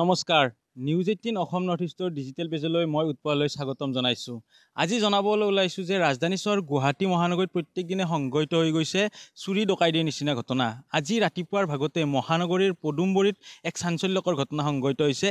নমস্কাৰ news eighteen Assam north ইষ্টৰ digital পেজলৈ মই উৎপলৈ স্বাগতম জনাইছোঁ আজি জনাবলৈ ওলাইছোঁ যে ৰাজধানী চহৰ গুৱাহাটী মহানগৰীত প্ৰত্যেক দিনে সংঘটিত হৈ গৈছে চুৰি ডকাইতিৰ নিচিনা ঘটনা আজি ৰাতিপুৱাৰ ভাগতে মহানগৰীৰ পদুম্বৰীত এক চাঞ্চল্যকৰ ঘটনা সংঘটিত হৈছে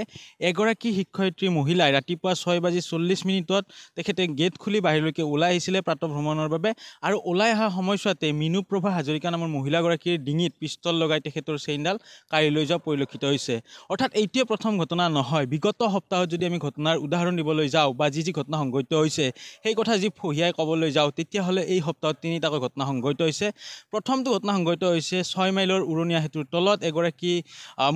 এগৰাকী শিক্ষয়িত্ৰী মহিলাই ৰাতিপুৱা ছয় বাজি চল্লিছ মিনিটত তেখেতে গেট খুলি বাহিৰলৈকে ওলাই আহিছিলে প্ৰাতঃভ্ৰমণৰ বাবে আৰু ওলাই অহা সময়ছোৱাতে মিনুপ্ৰভা হাজৰিকা নামৰ মহিলাগৰাকীৰ ডিঙিত পিষ্টল লগাই তেখেতৰ চেইনডাল কাঢ়ি লৈ যোৱা পৰিলক্ষিত হৈছে অৰ্থাৎ এইটোৱে প্ৰথম ঘটনা নহয় নহয় বিগত সপ্তাহত যদি আমি ঘটনাৰ উদাহৰণ দিবলৈ যাওঁ বা যি যি ঘটনা সংঘটিত হৈছে সেই কথা যি ফহিয়াই ক'বলৈ যাওঁ তেতিয়াহ'লে এই সপ্তাহত তিনিটাকৈ ঘটনা সংঘটিত হৈছে প্ৰথমটো ঘটনা সংঘটিত হৈছে ছয় মাইলৰ উৰণীয়া সেতুৰ তলত এগৰাকী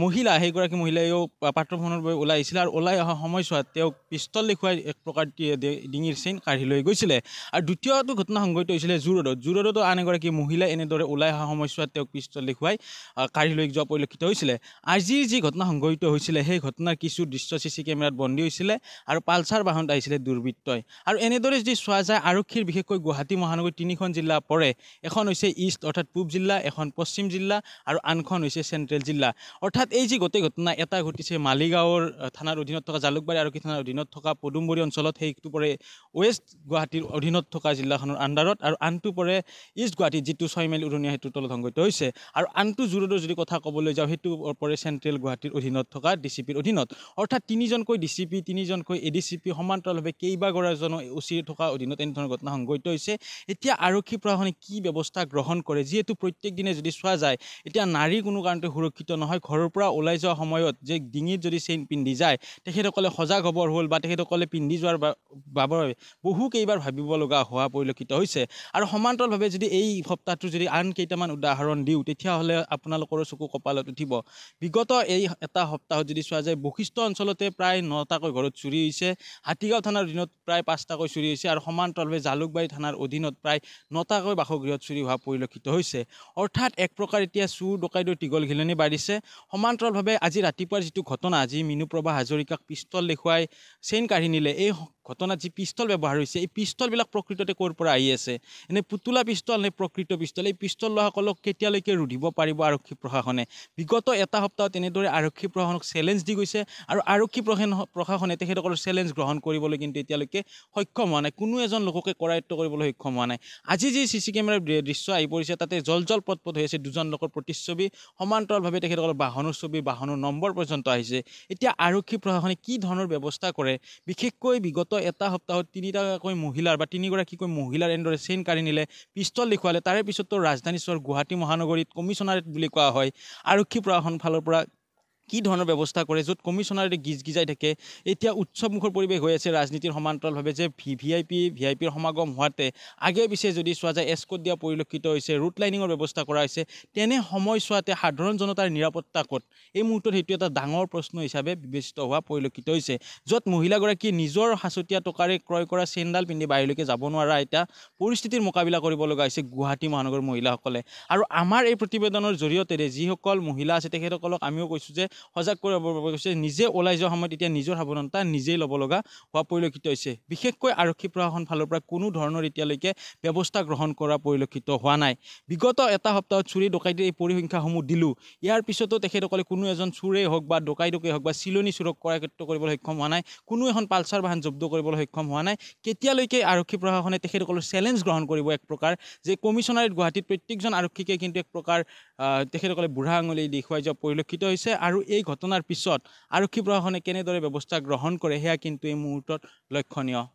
মহিলা সেইগৰাকী মহিলায়ো পাত্ৰভ্ৰমণৰ বাবে ওলাই আহিছিলে আৰু ওলাই অহা সময়ছোৱাত তেওঁক পিষ্টল দেখুৱাই এক প্ৰকাৰ ডিঙিৰ চেইন কাঢ়ি লৈ গৈছিলে আৰু দ্বিতীয়টো ঘটনা সংঘটিত হৈছিলে জুৰোডত জুৰোডতো আন এগৰাকী মহিলাই এনেদৰে ওলাই অহা সময়ছোৱাত তেওঁক পিষ্টল দেখুৱাই কাঢ়ি লৈ যোৱা পৰিলক্ষিত হৈছিলে আজিৰ যি ঘটনা সংঘটিত হৈছিলে সেই ঘটনাৰ কিছু কিছু দৃশ্য চি চি কেমেৰাত বন্দী হৈছিলে আৰু পালচাৰ বাহনত আহিছিলে দুৰ্বৃত্তই আৰু এনেদৰে যদি চোৱা যায় আৰক্ষীৰ বিশেষকৈ গুৱাহাটী মহানগৰী তিনিখন জিলা পৰে এখন হৈছে ইষ্ট অৰ্থাৎ পূব জিলা এখন পশ্চিম জিলা আৰু আনখন হৈছে চেণ্ট্ৰেল জিলা অৰ্থাৎ এই যি গোটেই ঘটনা এটা ঘটিছে মালিগাঁৱৰ থানাৰ অধীনত থকা জালুকবাৰী আৰক্ষী থানাৰ অধীনত থকা পদুমবৰী অঞ্চলত সেইটো পৰে ৱেষ্ট গুৱাহাটীৰ অধীনত থকা জিলাখনৰ আণ্ডাৰত আৰু আনটো পৰে ইষ্ট গুৱাহাটীত যিটো ছয় মাইল উৰণীয়া সেইটোৰ তলত সংঘটিত হৈছে আৰু আনটো জোৰোণৰ যদি কথা ক'বলৈ যাওঁ সেইটো পৰে চেণ্ট্ৰেল গুৱাহাটীৰ অধীনত থকা ডি চি পিৰ অধীনত অৰ্থাৎ তিনিজনকৈ ডি চি পি তিনিজনকৈ এ ডি চি পি সমান্তৰালভাৱে কেইবাগৰাকীজনো উচিৰি থকা অধীনত এনেধৰণৰ ঘটনা সংঘটিত হৈছে এতিয়া আৰক্ষী প্ৰশাসনে কি ব্যৱস্থা গ্ৰহণ কৰে যিহেতু প্ৰত্যেক দিনে যদি চোৱা যায় এতিয়া নাৰী কোনো কাৰণতে সুৰক্ষিত নহয় ঘৰৰ পৰা ওলাই যোৱা সময়ত যে ডিঙিত যদি চেইন পিন্ধি যায় তেখেতসকলে সজাগ হ'বৰ হ'ল বা তেখেতসকলে পিন্ধি যোৱাৰ বাবে বহু কেইবাৰ ভাবিব লগা হোৱা পৰিলক্ষিত হৈছে আৰু সমান্তৰালভাৱে যদি এই সপ্তাহটো যদি আন কেইটামান উদাহৰণ দিওঁ তেতিয়াহ'লে আপোনালোকৰো চকু কপালত উঠিব বিগত এই এটা সপ্তাহত যদি চোৱা যায় বৈশিষ্ট অঞ্চলতে প্ৰায় নটাকৈ ঘৰত চুৰি হৈছে হাতীগাঁও থানাৰ অধীনত প্ৰায় পাঁচটাকৈ চুৰি হৈছে আৰু সমান্তৰালভাৱে জালুকবাৰী থানাৰ অধীনত প্ৰায় নটাকৈ বাসগৃহত চুৰি হোৱা পৰিলক্ষিত হৈছে অৰ্থাৎ এক প্ৰকাৰ এতিয়া চুৰ ডকাইদৰ তিগল ঘিলনি বাঢ়িছে সমান্তৰালভাৱে আজি ৰাতিপুৱাৰ যিটো ঘটনা আজি মিনুপ্ৰভা হাজৰিকাক পিষ্টল দেখুৱাই চেইন কাঢ়ি নিলে এই ঘটনাত যি পিষ্টল ব্যৱহাৰ হৈছে এই পিষ্টলবিলাক প্ৰকৃততে ক'ৰ পৰা আহি আছে এনে পুতলা পিষ্টল নে প্ৰকৃত পিষ্টল এই পিষ্টল লোৱাসকলক কেতিয়ালৈকে ৰুধিব পাৰিব আৰক্ষী প্ৰশাসনে বিগত এটা সপ্তাহত এনেদৰে আৰক্ষী প্ৰশাসনক চেলেঞ্জ দি গৈছে আৰু আৰক্ষী প্ৰশাসন প্ৰশাসনে তেখেতসকলৰ চেলেঞ্জ গ্ৰহণ কৰিবলৈ কিন্তু এতিয়ালৈকে সক্ষম হোৱা নাই কোনো এজন লোককে কৰায়ত্ব কৰিবলৈ সক্ষম হোৱা নাই আজি যি চি চি কেমেৰাৰ দৃশ্য আহি পৰিছে তাতে জল জল পথ পথ হৈ আছে দুজন লোকৰ প্ৰতিচ্ছবি সমান্তৰালভাৱে তেখেতসকলৰ বাহনৰ ছবি বাহনৰ নম্বৰ পৰ্যন্ত আহিছে এতিয়া আৰক্ষী প্ৰশাসনে কি ধৰণৰ ব্যৱস্থা কৰে বিশেষকৈ বিগত এটা সপ্তাহত তিনিটাকৈ মহিলাৰ বা তিনিগৰাকীকৈ মহিলাৰ এনেদৰে চেইন কাঢ়ি নিলে পিষ্টল দেখুৱালে তাৰে পিছততো ৰাজধানী চহৰ গুৱাহাটী মহানগৰীত কমিশ্যনাৰেট বুলি কোৱা হয় আৰক্ষী প্ৰশাসন ফালৰ পৰা কি ধৰণৰ ব্যৱস্থা কৰে য'ত কমিশ্যনাৰে গিজ গিজাই থাকে এতিয়া উৎসৱমুখৰ পৰিৱেশ হৈ আছে ৰাজনীতিৰ সমান্তৰালভাৱে যে V V I P V I পিৰ সমাগম হোৱাতে আগে পিছে যদি চোৱা যায় এস্কট দিয়া পৰিলক্ষিত হৈছে ৰুট লাইনিঙৰ ব্যৱস্থা কৰা হৈছে তেনে সময় সময়ছোৱাতে সাধাৰণ জনতাৰ নিৰাপত্তা ক'ত এই মুহূৰ্তত সেইটো এটা ডাঙৰ প্ৰশ্ন হিচাপে বিবেচিত হোৱা পৰিলক্ষিত হৈছে য'ত মহিলাগৰাকীয়ে নিজৰ সাঁচতীয়া টকাৰে ক্ৰয় কৰা চেইনডাল পিন্ধি বাহিৰলৈকে যাব নোৱাৰা এটা পৰিস্থিতিৰ মোকাবিলা কৰিব লগা হৈছে গুৱাহাটী মহানগৰ মহিলাসকলে আৰু আমাৰ এই প্ৰতিবেদনৰ জৰিয়তে যিসকল মহিলা আছে তেখেতসকলক আমিও কৈছোঁ যে সজাগ কৰিবৰ বাবে কৈছে নিজে ওলাই যোৱা সময়ত এতিয়া নিজৰ সাৱধানতা নিজেই ল'ব লগা হোৱা পৰিলক্ষিত হৈছে বিশেষকৈ আৰক্ষী প্ৰশাসন ফালৰ পৰা কোনো ধৰণৰ এতিয়ালৈকে ব্যৱস্থা গ্ৰহণ কৰা পৰিলক্ষিত হোৱা নাই বিগত এটা সপ্তাহত চুৰি ডকাইতিৰ এই পৰিসংখ্যাসমূহ দিলোঁ ইয়াৰ পিছতো তেখেতসকলে কোনো এজন চোৰেই হওক বা ডকাইডকেই হওক বা চিলনী চোৰক কৰায়ত্ব কৰিবলৈ সক্ষম হোৱা নাই কোনো এখন পালচাৰ বাহন জব্দ কৰিবলৈ সক্ষম হোৱা নাই কেতিয়ালৈকে আৰক্ষী প্ৰশাসনে তেখেতসকলৰ চেলেঞ্জ গ্ৰহণ কৰিব এক প্ৰকাৰ যে কমিশ্যনাৰেট গুৱাহাটীত প্ৰত্যেকজন আৰক্ষীকে কিন্তু এক প্ৰকাৰ তেখেতসকলে বুঢ়া আঙুলি দেখুৱাই যোৱা পৰিলক্ষিত হৈছে আৰু এই ঘটনাৰ পিছত আৰক্ষী প্ৰশাসনে কেনেদৰে ব্যৱস্থা গ্ৰহণ কৰে সেয়া কিন্তু এই মুহূৰ্তত লক্ষণীয়